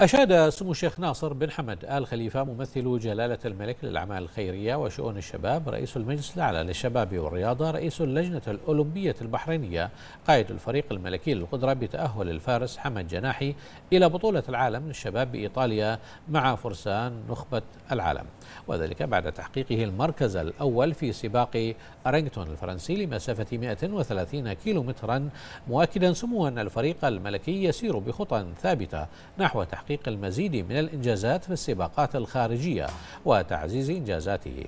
أشاد سمو الشيخ ناصر بن حمد آل خليفة ممثل جلالة الملك للأعمال الخيرية وشؤون الشباب رئيس المجلس الأعلى للشباب والرياضة رئيس اللجنة الأولمبية البحرينية قائد الفريق الملكي للقدرة بتأهل الفارس حمد جناحي إلى بطولة العالم للشباب بإيطاليا مع فرسان نخبة العالم وذلك بعد تحقيقه المركز الأول في سباق أرينغتون الفرنسي لمسافة 130 كيلومترا مؤكدا سمو أن الفريق الملكي يسير بخطى ثابتة نحو تحقيق تحقيق المزيد من الإنجازات في السباقات الخارجية وتعزيز إنجازاته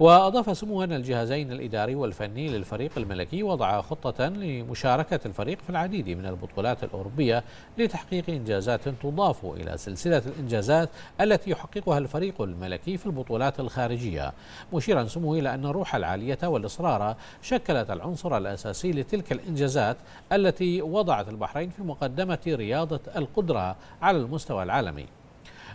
وأضاف سموه أن الجهازين الإداري والفني للفريق الملكي وضعا خطة لمشاركة الفريق في العديد من البطولات الأوروبية لتحقيق إنجازات تضاف إلى سلسلة الإنجازات التي يحققها الفريق الملكي في البطولات الخارجية مشيرا سموه إلى أن الروح العالية والإصرار شكلت العنصر الأساسي لتلك الإنجازات التي وضعت البحرين في مقدمة رياضة القدرة على المستوى العالمي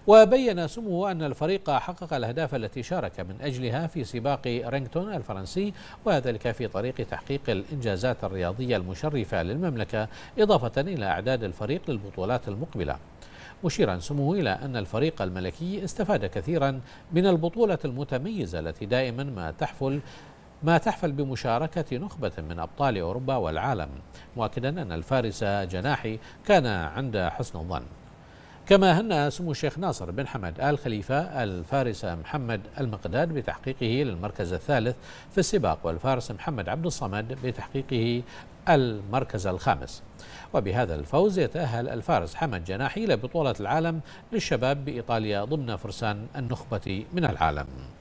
وبين سمو أن الفريق حقق الأهداف التي شارك من أجلها في سباق رينغتون الفرنسي وذلك في طريق تحقيق الإنجازات الرياضية المشرفة للمملكة إضافة إلى أعداد الفريق للبطولات المقبلة مشيرا سموه إلى أن الفريق الملكي استفاد كثيرا من البطولة المتميزة التي دائما ما تحفل ما تحفل بمشاركة نخبة من أبطال أوروبا والعالم مؤكدا أن الفارس جناحي كان عند حسن الظن كما هنأ سمو الشيخ ناصر بن حمد آل خليفة الفارس محمد المقداد بتحقيقه للمركز الثالث في السباق والفارس محمد عبد الصمد بتحقيقه المركز الخامس وبهذا الفوز يتأهل الفارس حمد جناحي لبطولة العالم للشباب بإيطاليا ضمن فرسان النخبة من العالم